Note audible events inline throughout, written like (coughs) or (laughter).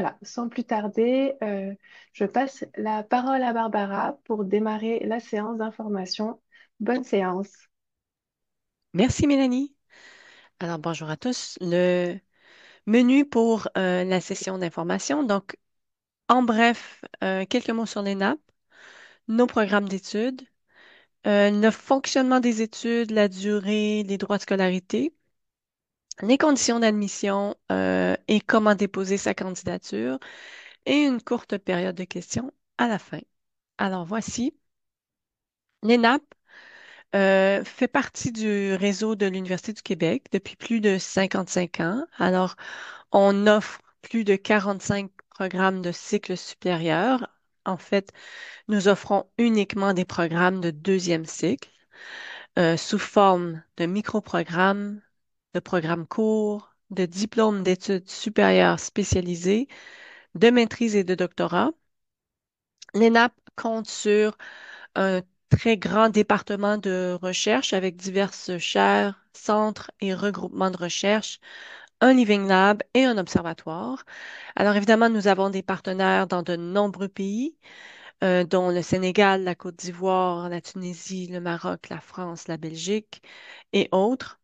Voilà, sans plus tarder, euh, je passe la parole à Barbara pour démarrer la séance d'information. Bonne séance. Merci Mélanie. Alors bonjour à tous. Le menu pour euh, la session d'information. Donc, en bref, euh, quelques mots sur les nappes, nos programmes d'études, le fonctionnement des études, la durée, les droits de scolarité, les conditions d'admission euh, et comment déposer sa candidature et une courte période de questions à la fin. Alors voici. L'ENAP euh, fait partie du réseau de l'Université du Québec depuis plus de 55 ans. Alors, on offre plus de 45 programmes de cycle supérieur. En fait, nous offrons uniquement des programmes de deuxième cycle euh, sous forme de micro-programmes de programmes courts, de diplômes d'études supérieures spécialisées, de maîtrise et de doctorat. L'ENAP compte sur un très grand département de recherche avec diverses chaires, centres et regroupements de recherche, un Living Lab et un observatoire. Alors évidemment, nous avons des partenaires dans de nombreux pays, euh, dont le Sénégal, la Côte d'Ivoire, la Tunisie, le Maroc, la France, la Belgique et autres.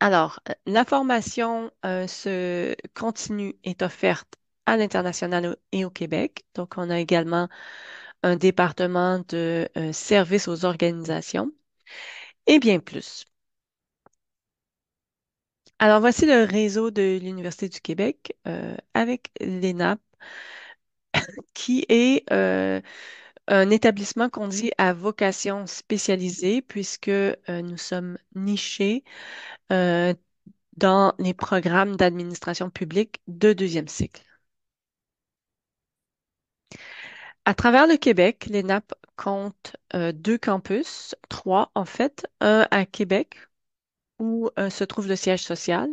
Alors, euh, la formation euh, se continue est offerte à l'international et au Québec. Donc, on a également un département de service euh, services aux organisations et bien plus. Alors, voici le réseau de l'Université du Québec avec l'ENAP, (coughs) qui est un établissement qu'on dit à vocation spécialisée puisque euh, nous sommes nichés euh, dans les programmes d'administration publique de deuxième cycle. À travers le Québec, l'ENAP compte euh, deux campus, trois en fait, un à Québec où se trouve le siège social,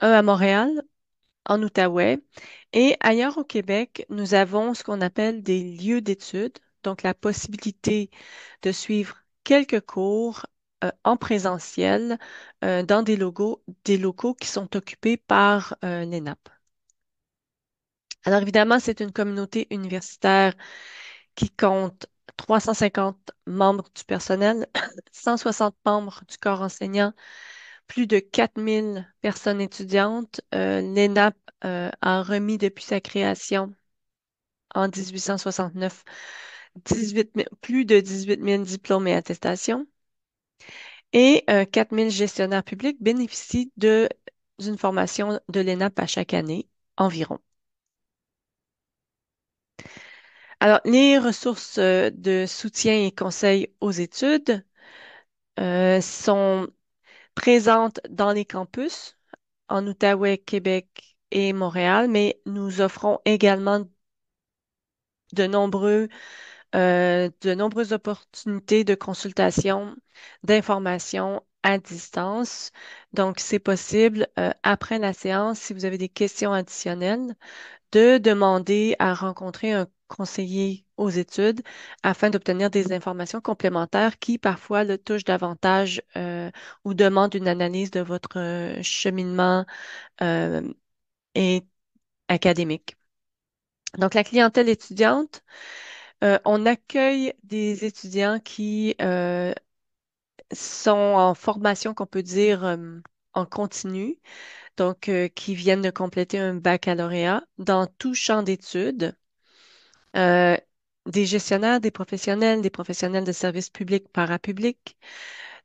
un à Montréal en Outaouais. Et ailleurs au Québec, nous avons ce qu'on appelle des lieux d'études, donc la possibilité de suivre quelques cours euh, en présentiel euh, dans des, logos, des locaux qui sont occupés par l'ENAP. Euh, e Alors évidemment, c'est une communauté universitaire qui compte 350 membres du personnel, 160 (coughs) membres du corps enseignant plus de 4000 personnes étudiantes. Euh, L'ENAP euh, a remis depuis sa création en 1869 18 plus de 18 000 diplômes et attestations. Et euh, 4 gestionnaires publics bénéficient d'une formation de l'ENAP à chaque année environ. Alors, les ressources euh, de soutien et conseil aux études euh, sont présente dans les campus en Outaouais, Québec et Montréal, mais nous offrons également de nombreux euh, de nombreuses opportunités de consultation, d'information à distance. Donc, c'est possible, euh, après la séance, si vous avez des questions additionnelles, de demander à rencontrer un conseiller aux études afin d'obtenir des informations complémentaires qui parfois le touchent davantage euh, ou demandent une analyse de votre euh, cheminement euh, et académique. Donc, la clientèle étudiante, on accueille des étudiants qui sont en formation qu'on peut dire en continu, donc qui viennent de compléter un baccalauréat dans tout champ d'études euh, des gestionnaires, des professionnels, des professionnels de services publics, parapublics,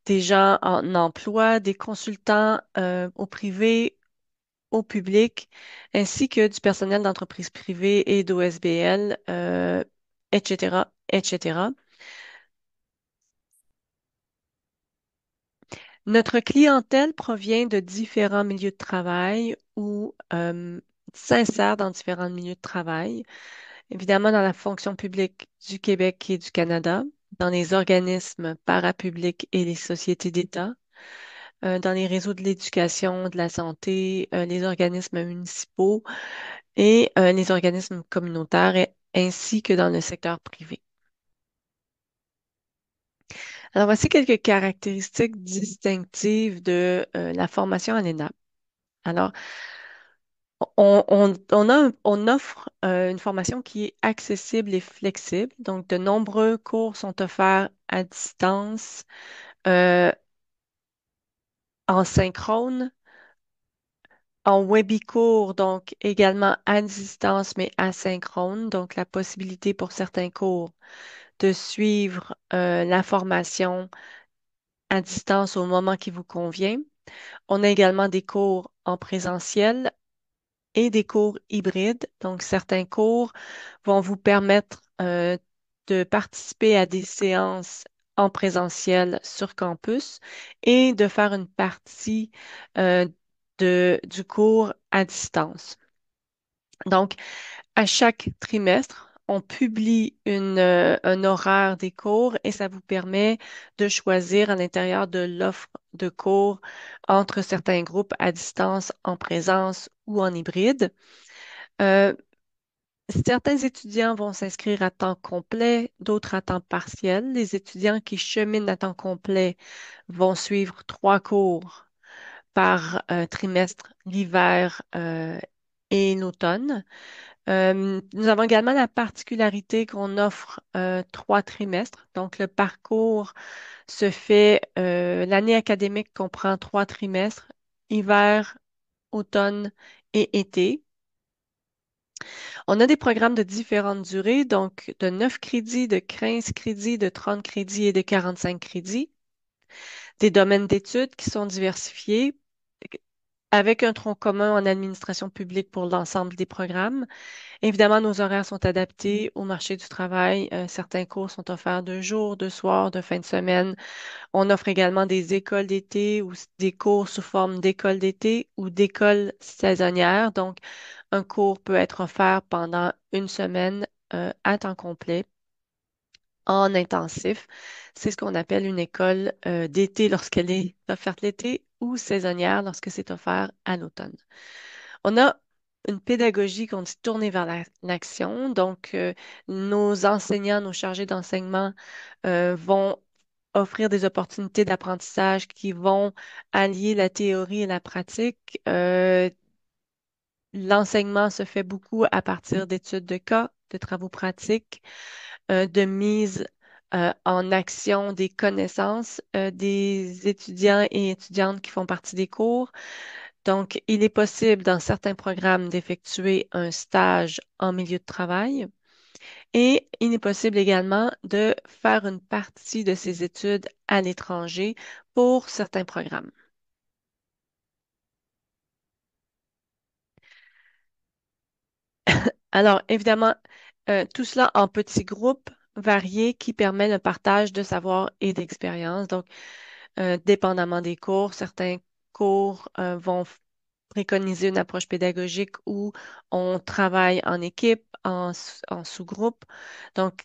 des gens en emploi, des consultants euh, au privé, au public, ainsi que du personnel d'entreprise privées et d'OSBL, etc., etc. Notre clientèle provient de différents milieux de travail ou euh, s'insère dans différents milieux de travail évidemment dans la fonction publique du Québec et du Canada, dans les organismes parapublics et les sociétés d'État, euh, dans les réseaux de l'éducation, de la santé, euh, les organismes municipaux et euh, les organismes communautaires, ainsi que dans le secteur privé. Alors, voici quelques caractéristiques distinctives de la formation à l'ENAP. Alors, on, offre euh, une formation qui est accessible et flexible. Donc, de nombreux cours sont offerts à distance, euh, en synchrone, en webicours, donc également à distance, mais asynchrone. Donc, la possibilité pour certains cours de suivre euh, la formation à distance au moment qui vous convient. On a également des cours en présentiel et des cours hybrides. Donc, certains cours vont vous permettre euh, de participer à des séances en présentiel sur campus et de faire une partie euh, de, du cours à distance. Donc, à chaque trimestre, on publie euh, un horaire des cours et ça vous permet de choisir à l'intérieur de l'offre de cours entre certains groupes à distance, en présence ou en hybride. Euh, certains étudiants vont s'inscrire à temps complet, d'autres à temps partiel. Les étudiants qui cheminent à temps complet vont suivre trois cours par euh, trimestre, l'hiver euh, et l'automne. Euh, nous avons également la particularité qu'on offre trois trimestres. Donc, le parcours se fait, l'année académique comprend trois trimestres, hiver, automne et été. On a des programmes de différentes durées, donc de 9 crédits, de 15 crédits, de 30 crédits et de 45 crédits. Des domaines d'études qui sont diversifiés, avec un tronc commun en administration publique pour l'ensemble des programmes. Évidemment, nos horaires sont adaptés au marché du travail. Euh, certains cours sont offerts de jour, de soir, de fin de semaine. On offre également des écoles d'été ou des cours sous forme d'écoles d'été ou d'écoles saisonnières. Donc, un cours peut être offert pendant une semaine euh, à temps complet en intensif. C'est ce qu'on appelle une école euh, d'été lorsqu'elle est offerte l'été ou saisonnière lorsque c'est offert à l'automne. On a une pédagogie qu'on dit tournée vers l'action. Donc, euh, nos enseignants, nos chargés d'enseignement euh, vont offrir des opportunités d'apprentissage qui vont allier la théorie et la pratique. Euh, l'enseignement se fait beaucoup à partir d'études de cas, de travaux pratiques, de mise euh, en action des connaissances euh, des étudiants et étudiantes qui font partie des cours. Donc, il est possible dans certains programmes d'effectuer un stage en milieu de travail et il est possible également de faire une partie de ces études à l'étranger pour certains programmes. (laughs) Alors, évidemment, euh, tout cela en petits groupes varié qui permet le partage de savoir et d'expériences. Donc, euh, dépendamment des cours, certains cours euh, vont préconiser une approche pédagogique où on travaille en équipe, en, sous-groupe. Donc,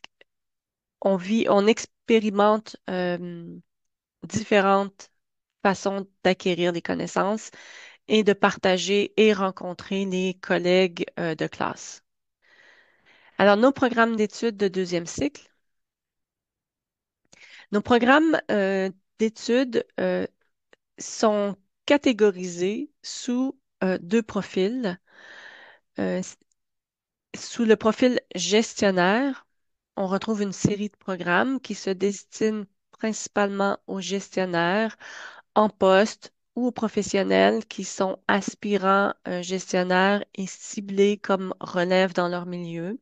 on vit, on expérimente euh, différentes façons d'acquérir des connaissances et de partager et rencontrer les collègues de classe. Alors, nos programmes d'études de deuxième cycle nos programmes euh, d'études euh, sont catégorisés sous euh, deux profils. sous le profil gestionnaire, on retrouve une série de programmes qui se destinent principalement aux gestionnaires en poste ou aux professionnels qui sont aspirants gestionnaires et ciblés comme relève dans leur milieu.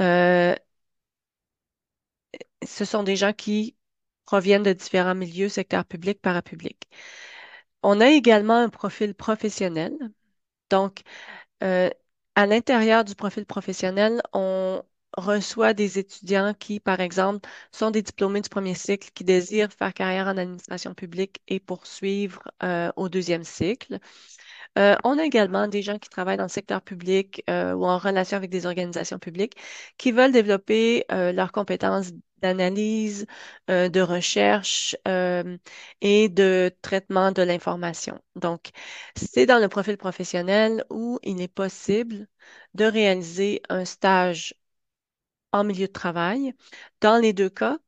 Euh, ce sont des gens qui proviennent de différents milieux, secteur public, parapublic. On a également un profil professionnel. Donc, euh, à l'intérieur du profil professionnel, on reçoit des étudiants qui, par exemple, sont des diplômés du premier cycle, qui désirent faire carrière en administration publique et poursuivre euh, au deuxième cycle. Euh, on a également des gens qui travaillent dans le secteur public euh, ou en relation avec des organisations publiques qui veulent développer euh, leurs compétences d'analyse, de recherche et de traitement de l'information. Donc, c'est dans le profil professionnel où il est possible de réaliser un stage en milieu de travail. Dans les deux cas,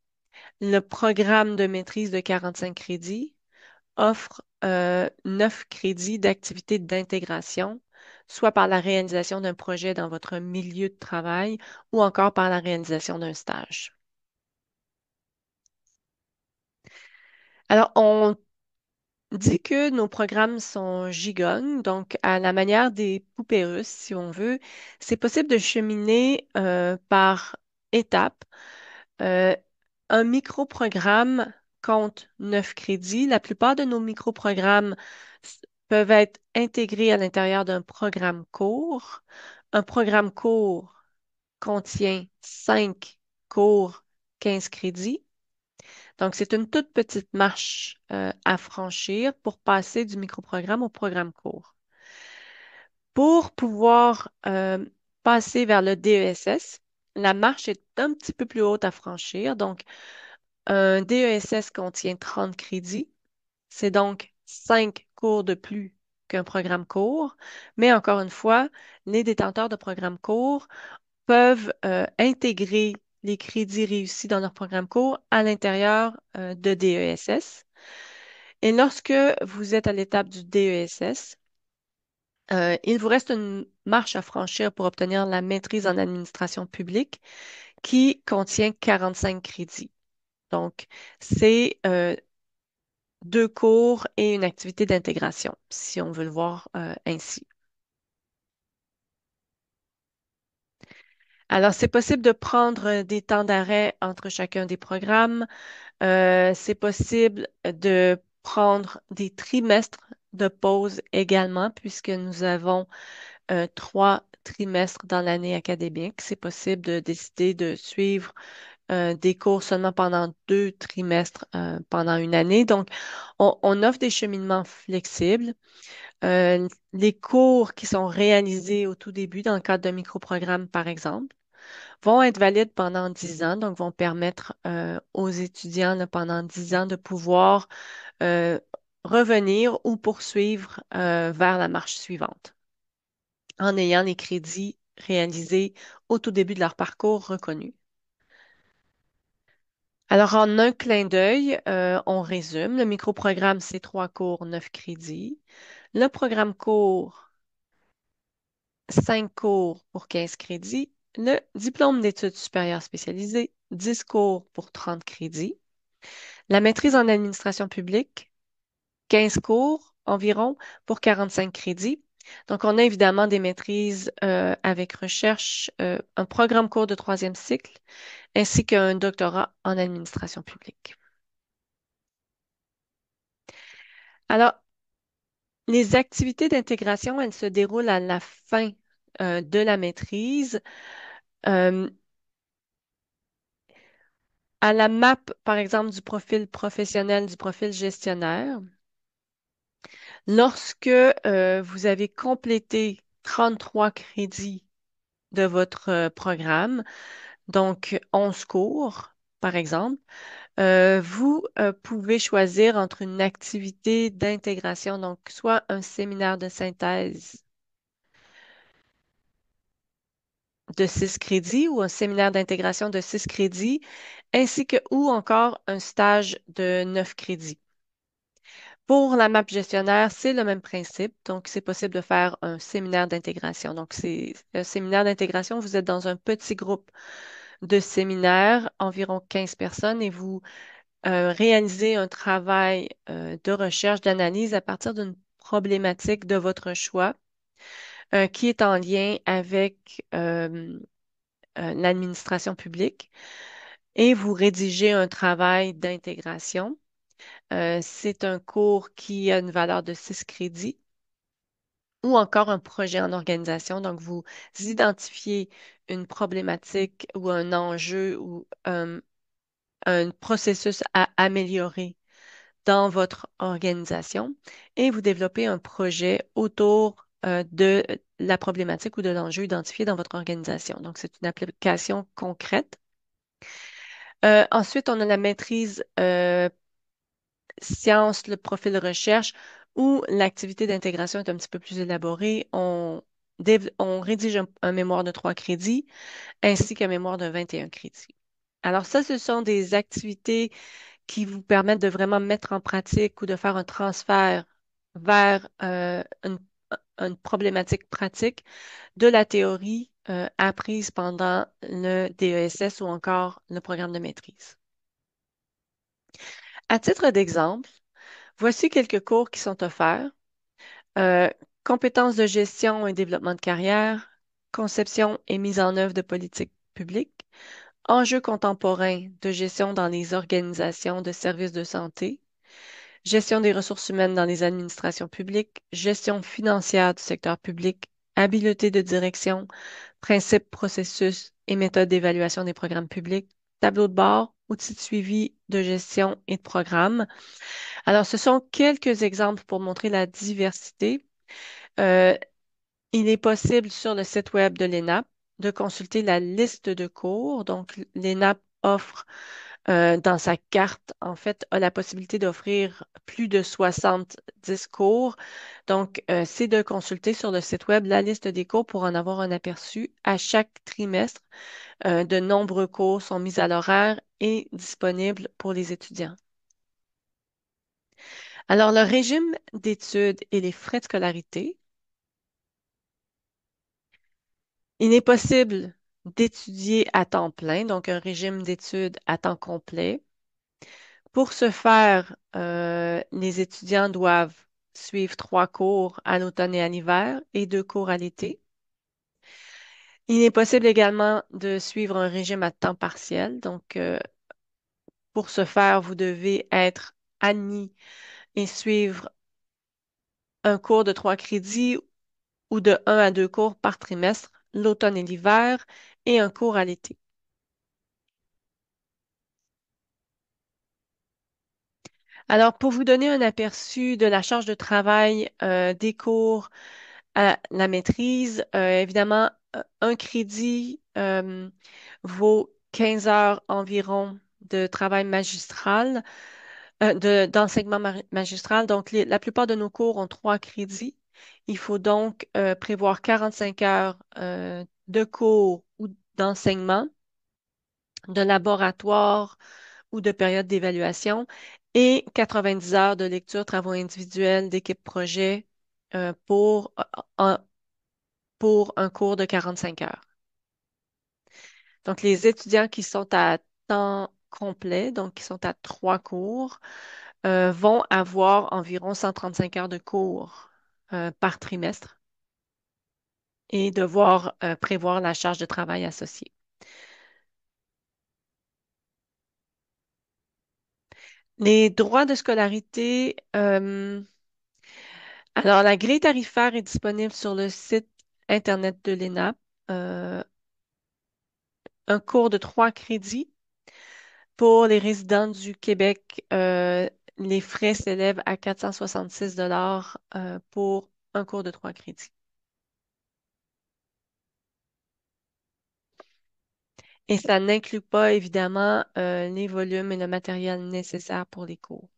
le programme de maîtrise de 45 crédits offre euh, neuf crédits d'activité d'intégration, soit par la réalisation d'un projet dans votre milieu de travail ou encore par la réalisation d'un stage. Alors, on dit que nos programmes sont gigognes, donc à la manière des poupées russes, si on veut, c'est possible de cheminer euh, par étapes. Euh, un micro-programme compte neuf crédits. La plupart de nos microprogrammes peuvent être intégrés à l'intérieur d'un programme court. Un programme court contient 5 cours, 15 crédits. Donc, c'est une toute petite marche euh, à franchir pour passer du microprogramme au programme court. Pour pouvoir euh, passer vers le DESS, la marche est un petit peu plus haute à franchir. Donc, un DESS contient 30 crédits. C'est donc 5 cours de plus qu'un programme court, mais encore une fois, les détenteurs de programmes courts peuvent euh, intégrer les crédits réussis dans leur programme court à l'intérieur euh, de DESS. Et lorsque vous êtes à l'étape du DESS, euh, il vous reste une marche à franchir pour obtenir la maîtrise en administration publique qui contient 45 crédits. Donc, c'est euh, deux cours et une activité d'intégration, si on veut le voir euh, ainsi. Alors, c'est possible de prendre des temps d'arrêt entre chacun des programmes. Euh, c'est possible de prendre des trimestres de pause également, puisque nous avons trois trimestres dans l'année académique. C'est possible de décider de suivre euh, des cours seulement pendant deux trimestres euh, pendant une année. Donc, on, offre des cheminements flexibles. Euh, les cours qui sont réalisés au tout début dans le cadre d'un microprogramme, par exemple, vont être valides pendant dix ans, donc vont permettre aux étudiants pendant dix ans de pouvoir revenir ou poursuivre vers la marche suivante en ayant les crédits réalisés au tout début de leur parcours reconnus. Alors, en un clin d'œil, euh, on résume. Le micro-programme, c'est trois cours, neuf crédits. Le programme court, cinq cours pour 15 crédits. Le diplôme d'études supérieures spécialisées, 10 cours pour 30 crédits. La maîtrise en administration publique, 15 cours environ pour 45 crédits. Donc, on a évidemment des maîtrises euh, avec recherche, euh, un programme court de troisième cycle, ainsi qu'un doctorat en administration publique. Alors, les activités d'intégration, elles se déroulent à la fin euh, de la maîtrise. à la map, par exemple, du profil professionnel, du profil gestionnaire, Lorsque euh, vous avez complété 33 crédits de votre euh, programme, donc 11 cours, par exemple, euh, vous pouvez choisir entre une activité d'intégration, donc soit un séminaire de synthèse de 6 crédits ou un séminaire d'intégration de 6 crédits, ainsi que ou encore un stage de 9 crédits. Pour la map gestionnaire, c'est le même principe. Donc, c'est possible de faire un séminaire d'intégration. Donc, c'est un euh, séminaire d'intégration, vous êtes dans un petit groupe de séminaires, environ 15 personnes, et vous euh, réalisez un travail euh, de recherche, d'analyse à partir d'une problématique de votre choix qui est en lien avec l'administration publique et vous rédigez un travail d'intégration. Euh, c'est un cours qui a une valeur de 6 crédits ou encore un projet en organisation. Donc, vous identifiez une problématique ou un enjeu ou euh, un processus à améliorer dans votre organisation et vous développez un projet autour euh, de la problématique ou de l'enjeu identifié dans votre organisation. Donc, c'est une application concrète. ensuite, on a la maîtrise sciences, le profil de recherche, ou l'activité d'intégration est un petit peu plus élaborée. On, on rédige un, mémoire de trois crédits ainsi qu'un mémoire de 21 crédits. Alors ça, ce sont des activités qui vous permettent de vraiment mettre en pratique ou de faire un transfert vers euh, une, problématique pratique de la théorie euh, apprise pendant le DESS ou encore le programme de maîtrise. À titre d'exemple, voici quelques cours qui sont offerts. Euh, compétences de gestion et développement de carrière, conception et mise en œuvre de politiques publiques, enjeux contemporains de gestion dans les organisations de services de santé, gestion des ressources humaines dans les administrations publiques, gestion financière du secteur public, habileté de direction, principes, processus et méthodes d'évaluation des programmes publics, tableau de bord, outils de suivi de gestion et de programme. Alors, ce sont quelques exemples pour montrer la diversité. Euh, il est possible sur le site web de l'ENAP de consulter la liste de cours. Donc, l'ENAP offre euh, dans sa carte, en fait, a la possibilité d'offrir plus de 60 discours. Donc, euh, c'est de consulter sur le site web la liste des cours pour en avoir un aperçu à chaque trimestre. Euh, de nombreux cours sont mis à l'horaire et disponibles pour les étudiants. Alors, le régime d'études et les frais de scolarité. Il n'est possible d'étudier à temps plein, donc un régime d'études à temps complet. Pour ce faire, euh, les étudiants doivent suivre trois cours à l'automne et à l'hiver et deux cours à l'été. Il est possible également de suivre un régime à temps partiel. Donc, euh, pour ce faire, vous devez être admis et suivre un cours de trois crédits ou de un à deux cours par trimestre l'automne et l'hiver et un cours à l'été. Alors, pour vous donner un aperçu de la charge de travail euh, des cours à la maîtrise, euh, évidemment, un crédit euh, vaut 15 heures environ de travail magistral, de, d'enseignement magistral. Donc, la plupart de nos cours ont trois crédits. Il faut donc prévoir 45 heures de cours d'enseignement, de laboratoire ou de période d'évaluation et 90 heures de lecture, travaux individuels, d'équipe projet euh, pour, un, euh, pour un cours de 45 heures. Donc, les étudiants qui sont à temps complet, donc qui sont à trois cours, euh, vont avoir environ 135 heures de cours par trimestre et devoir euh, prévoir la charge de travail associée. Les droits de scolarité. Euh, alors, la grille tarifaire est disponible sur le site Internet de l'ENA. Euh, un cours de trois crédits. Pour les résidents du Québec, les frais s'élèvent à 466 dollars pour un cours de trois crédits. Et ça n'inclut pas évidemment euh, les volumes et le matériel nécessaire pour les cours.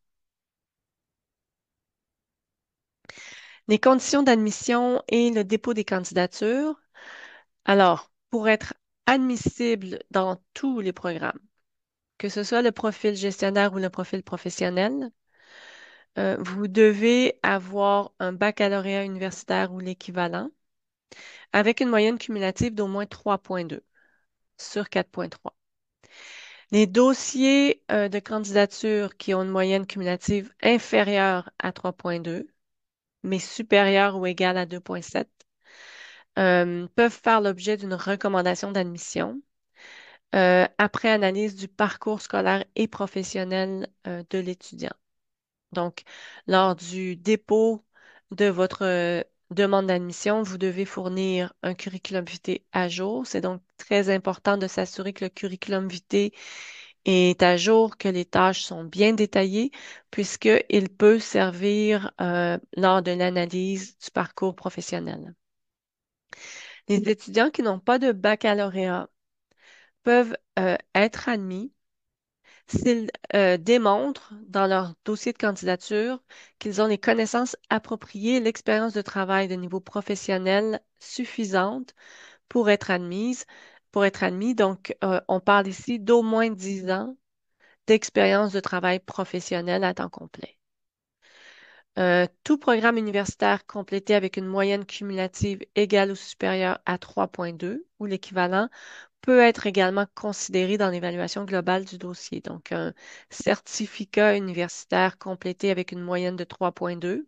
Les conditions d'admission et le dépôt des candidatures. Alors, pour être admissible dans tous les programmes, que ce soit le profil gestionnaire ou le profil professionnel, euh, vous devez avoir un baccalauréat universitaire ou l'équivalent avec une moyenne cumulative d'au moins 3.2 sur 4.3. Les dossiers euh, de candidature qui ont une moyenne cumulative inférieure à 3.2, mais supérieure ou égale à 2.7, euh, peuvent faire l'objet d'une recommandation d'admission euh, après analyse du parcours scolaire et professionnel de l'étudiant. Donc, lors du dépôt de votre demande d'admission, vous devez fournir un curriculum vitae à jour. C'est donc très important de s'assurer que le curriculum vitae est à jour, que les tâches sont bien détaillées, puisqu'il peut servir euh, lors de l'analyse du parcours professionnel. Les étudiants qui n'ont pas de baccalauréat peuvent euh, être admis s'ils euh, démontrent dans leur dossier de candidature qu'ils ont les connaissances appropriées, l'expérience de travail de niveau professionnel suffisante pour être admise, pour être admis. Donc, euh, on parle ici d'au moins 10 ans d'expérience de travail professionnel à temps complet. Euh, tout programme universitaire complété avec une moyenne cumulative égale ou supérieure à 3.2 ou l'équivalent peut être également considéré dans l'évaluation globale du dossier. Donc, un certificat universitaire complété avec une moyenne de 3.2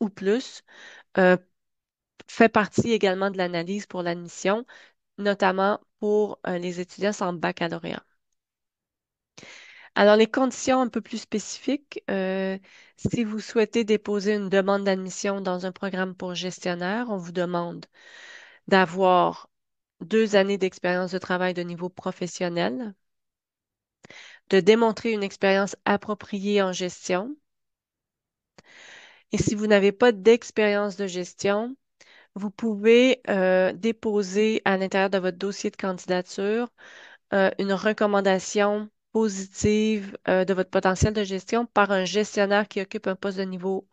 ou plus euh, fait partie également de l'analyse pour l'admission, notamment pour euh, les étudiants sans baccalauréat. Alors, les conditions un peu plus spécifiques, euh, si vous souhaitez déposer une demande d'admission dans un programme pour gestionnaire, on vous demande d'avoir deux années d'expérience de travail de niveau professionnel, de démontrer une expérience appropriée en gestion. Et si vous n'avez pas d'expérience de gestion, vous pouvez euh, déposer à l'intérieur de votre dossier de candidature euh, une recommandation positive euh, de votre potentiel de gestion par un gestionnaire qui occupe un poste de niveau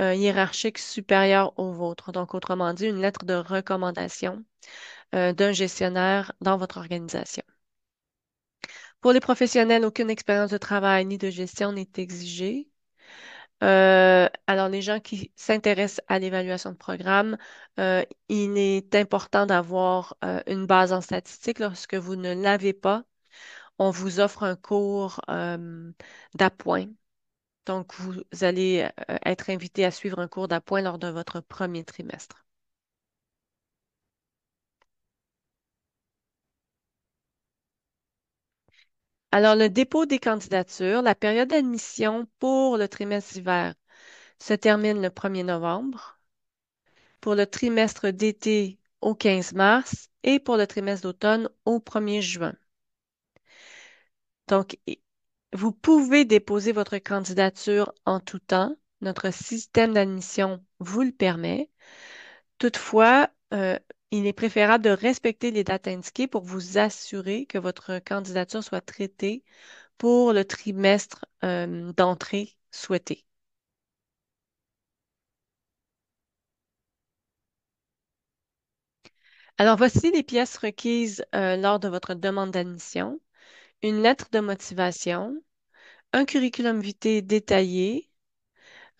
hiérarchique supérieur au vôtre. Donc, autrement dit, une lettre de recommandation euh, d'un gestionnaire dans votre organisation. Pour les professionnels, aucune expérience de travail ni de gestion n'est exigée. Euh, alors, les gens qui s'intéressent à l'évaluation de programme, euh, il est important d'avoir une base en statistique. Lorsque vous ne l'avez pas, on vous offre un cours d'appoint donc, vous allez euh, être invité à suivre un cours d'appoint lors de votre premier trimestre. Alors, le dépôt des candidatures, la période d'admission pour le trimestre d'hiver se termine le 1er novembre, pour le trimestre d'été au 15 mars et pour le trimestre d'automne au 1er juin. Donc, vous pouvez déposer votre candidature en tout temps. Notre système d'admission vous le permet. Toutefois, euh, il est préférable de respecter les dates indiquées pour vous assurer que votre candidature soit traitée pour le trimestre euh, d'entrée souhaité. Alors, voici les pièces requises euh, lors de votre demande d'admission une lettre de motivation, un curriculum vitae détaillé,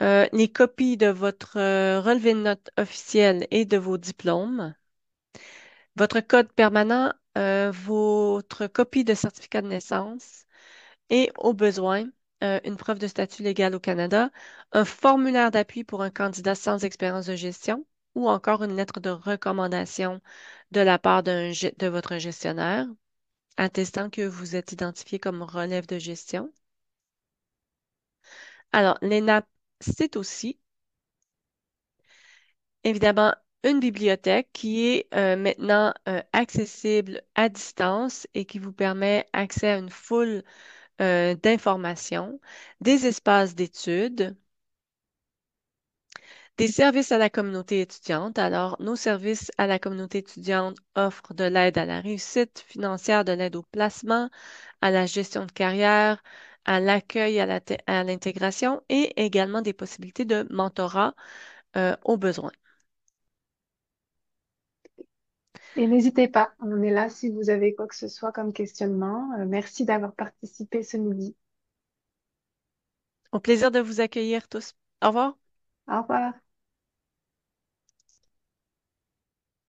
euh, les copies de votre euh, relevé de notes officiel et de vos diplômes, votre code permanent, euh, votre copie de certificat de naissance et, au besoin, une preuve de statut légal au Canada, un formulaire d'appui pour un candidat sans expérience de gestion ou encore une lettre de recommandation de la part de votre gestionnaire attestant que vous êtes identifié comme relève de gestion. Alors, l'ENAP, c'est aussi évidemment une bibliothèque qui est euh, maintenant euh, accessible à distance et qui vous permet accès à une foule euh, d'informations, des espaces d'études, des services à la communauté étudiante. Alors, nos services à la communauté étudiante offrent de l'aide à la réussite financière, de l'aide au placement, à la gestion de carrière, à l'accueil, à l'intégration et également des possibilités de mentorat euh, aux besoins. Et n'hésitez pas, on est là si vous avez quoi que ce soit comme questionnement. Euh, merci d'avoir participé ce midi. Au plaisir de vous accueillir tous. Au revoir. Au revoir.